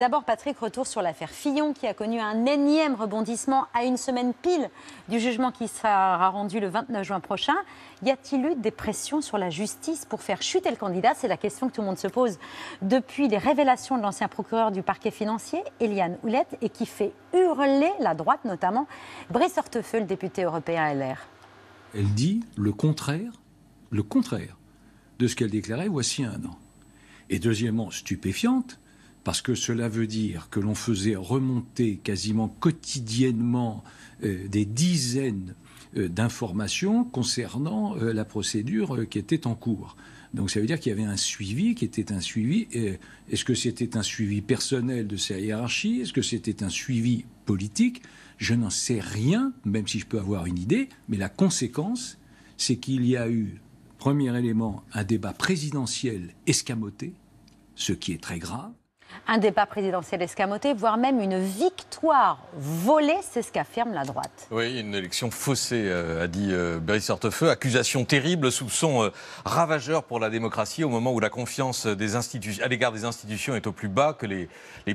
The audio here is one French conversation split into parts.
D'abord, Patrick, retour sur l'affaire Fillon qui a connu un énième rebondissement à une semaine pile du jugement qui sera rendu le 29 juin prochain. Y a-t-il eu des pressions sur la justice pour faire chuter le candidat C'est la question que tout le monde se pose depuis les révélations de l'ancien procureur du parquet financier, Eliane Houlette, et qui fait hurler la droite notamment. Brice Hortefeux, le député européen LR. Elle dit le contraire, le contraire de ce qu'elle déclarait voici un an. Et deuxièmement, stupéfiante, parce que cela veut dire que l'on faisait remonter quasiment quotidiennement euh, des dizaines euh, d'informations concernant euh, la procédure qui était en cours. Donc ça veut dire qu'il y avait un suivi qui était un suivi. Est-ce que c'était un suivi personnel de sa hiérarchie Est-ce que c'était un suivi politique Je n'en sais rien, même si je peux avoir une idée. Mais la conséquence, c'est qu'il y a eu, premier élément, un débat présidentiel escamoté, ce qui est très grave. Un débat présidentiel escamoté, voire même une victoire volée, c'est ce qu'affirme la droite. Oui, une élection faussée, euh, a dit euh, Brice Hortefeux. Accusation terrible, soupçon euh, ravageur pour la démocratie au moment où la confiance des à l'égard des institutions est au plus bas, que les,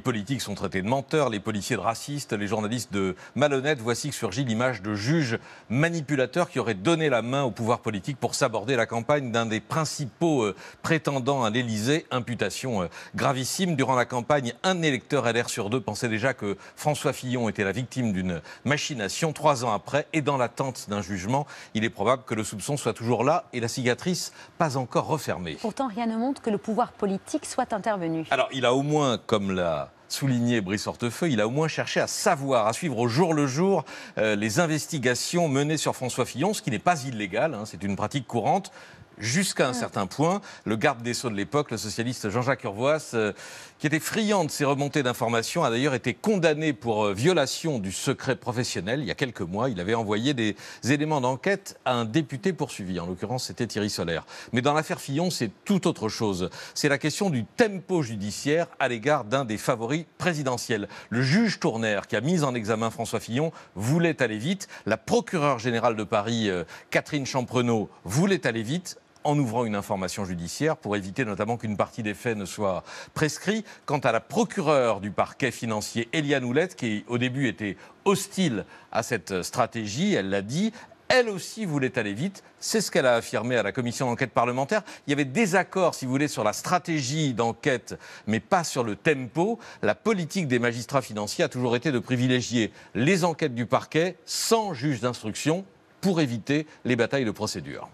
politiques sont traités de menteurs, les policiers de racistes, les journalistes de malhonnêtes. Voici que surgit l'image de juges manipulateurs qui auraient donné la main au pouvoir politique pour saborder la campagne d'un des principaux prétendants à l'Élysée. Imputation gravissime durant la la campagne, un électeur LR sur deux pensait déjà que François Fillon était la victime d'une machination. Trois ans après, et dans l'attente d'un jugement, il est probable que le soupçon soit toujours là et la cicatrice pas encore refermée. Pourtant, rien ne montre que le pouvoir politique soit intervenu. Alors, il a au moins, comme l'a souligné Brice Hortefeux, il a au moins cherché à savoir, à suivre au jour le jour euh, les investigations menées sur François Fillon, ce qui n'est pas illégal, hein, c'est une pratique courante jusqu'à un certain point. Le garde des Sceaux de l'époque, le socialiste Jean-Jacques Urvois, euh, qui était friand de ces remontées d'informations, a d'ailleurs été condamné pour euh, violation du secret professionnel il y a quelques mois. Il avait envoyé des éléments d'enquête à un député poursuivi. En l'occurrence, c'était Thierry Solaire. Mais dans l'affaire Fillon, c'est tout autre chose. C'est la question du tempo judiciaire à l'égard d'un des favoris présidentiels. Le juge Tournaire, qui a mis en examen François Fillon, voulait aller vite. La procureure générale de Paris, euh, Catherine Champrenault, voulait aller vite en ouvrant une information judiciaire pour éviter notamment qu'une partie des faits ne soit prescrite. Quant à la procureure du parquet financier, Eliane Oulette, qui au début était hostile à cette stratégie, elle l'a dit, elle aussi voulait aller vite. C'est ce qu'elle a affirmé à la commission d'enquête parlementaire. Il y avait des accords, si vous voulez, sur la stratégie d'enquête, mais pas sur le tempo. La politique des magistrats financiers a toujours été de privilégier les enquêtes du parquet sans juge d'instruction pour éviter les batailles de procédure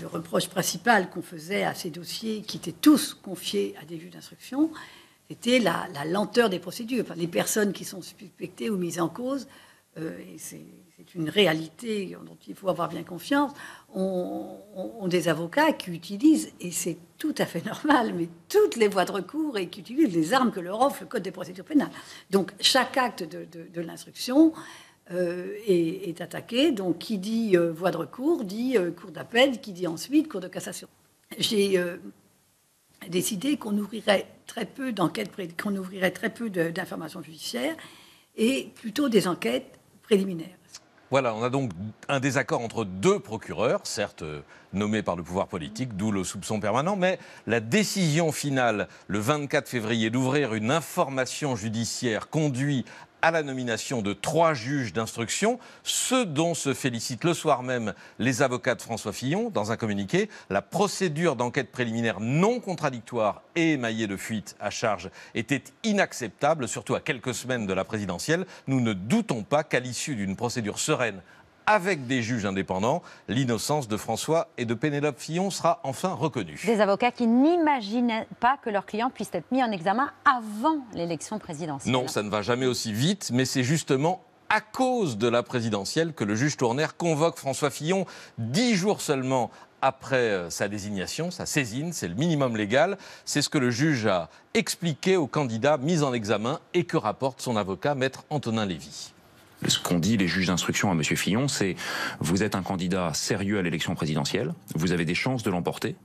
le reproche principal qu'on faisait à ces dossiers, qui étaient tous confiés à des juges d'instruction, était la, lenteur des procédures. Enfin, les personnes qui sont suspectées ou mises en cause, euh, et c'est une réalité dont il faut avoir bien confiance, ont, des avocats qui utilisent, et c'est tout à fait normal, mais toutes les voies de recours et qui utilisent les armes que leur offre le Code des procédures pénales. Donc chaque acte de, de l'instruction euh, est, attaqué. Donc, qui dit euh, voie de recours dit cours euh, cour d'appel, qui dit ensuite cour de cassation. J'ai décidé qu'on ouvrirait très peu d'enquêtes, qu'on ouvrirait très peu d'informations judiciaires et plutôt des enquêtes préliminaires. Voilà, on a donc un désaccord entre deux procureurs, certes nommés par le pouvoir politique, d'où le soupçon permanent, mais la décision finale le 24 février d'ouvrir une information judiciaire conduit à la nomination de trois juges d'instruction, ce dont se félicitent le soir même les avocats de François Fillon dans un communiqué. La procédure d'enquête préliminaire non contradictoire et émaillée de fuite à charge était inacceptable, surtout à quelques semaines de la présidentielle. Nous ne doutons pas qu'à l'issue d'une procédure sereine avec des juges indépendants. L'innocence de François et de Pénélope Fillon sera enfin reconnue. Des avocats qui n'imaginaient pas que leurs clients puissent être mis en examen avant l'élection présidentielle. Non, ça ne va jamais aussi vite, mais c'est justement à cause de la présidentielle que le juge Tournaire convoque François Fillon dix jours seulement après euh, sa désignation, sa saisine, c'est le minimum légal. C'est ce que le juge a expliqué au candidat mis en examen et que rapporte son avocat, maître Antonin Lévy ce qu'ont dit les juges d'instruction à Monsieur Fillon, c'est vous êtes un candidat sérieux à l'élection présidentielle, vous avez des chances de l'emporter,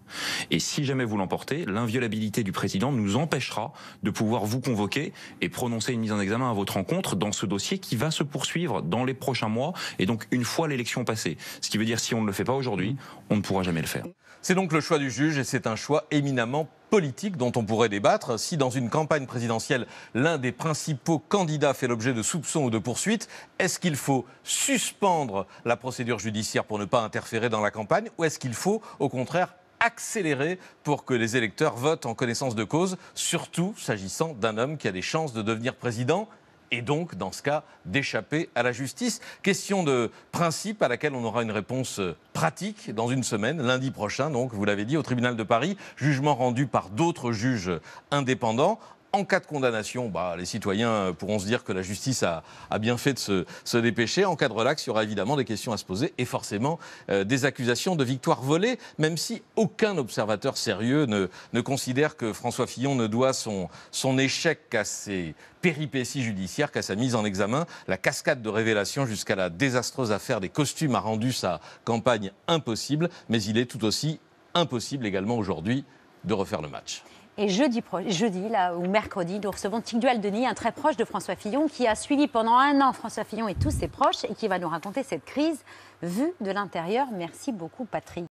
et si jamais vous l'emportez, l'inviolabilité du président nous empêchera de pouvoir vous convoquer et prononcer une mise en examen à votre rencontre dans ce dossier qui va se poursuivre dans les prochains mois, et donc une fois l'élection passée. Ce qui veut dire si on ne le fait pas aujourd'hui, on ne pourra jamais le faire. C'est donc le choix du juge, et c'est un choix éminemment politique dont on pourrait débattre. Si dans une campagne présidentielle, l'un des principaux candidats fait l'objet de soupçons ou de poursuites, est-ce qu'il faut suspendre la procédure judiciaire pour ne pas interférer dans la campagne ou est-ce qu'il faut au contraire accélérer pour que les électeurs votent en connaissance de cause, surtout s'agissant d'un homme qui a des chances de devenir président et donc, dans ce cas, d'échapper à la justice. Question de principe à laquelle on aura une réponse euh, pratique dans une semaine, lundi prochain, donc, vous l'avez dit, au tribunal de Paris, jugement rendu par d'autres juges indépendants. En cas de condamnation, bah, les citoyens euh, pourront se dire que la justice a, bien fait de se, dépêcher. En cas de relax, il y aura évidemment des questions à se poser et forcément euh, des accusations de victoire volée, même si aucun observateur sérieux ne, considère que François Fillon ne doit son, échec qu'à ses péripéties judiciaires qu'à sa mise en examen. La cascade de révélations jusqu'à la désastreuse affaire des costumes a rendu sa campagne impossible, mais il est tout aussi impossible également aujourd'hui de refaire le match. Et jeudi, jeudi là, ou mercredi, nous recevons Tigdual Denis, un très proche de François Fillon, qui a suivi pendant un an François Fillon et tous ses proches, et qui va nous raconter cette crise vue de l'intérieur. Merci beaucoup, Patrick.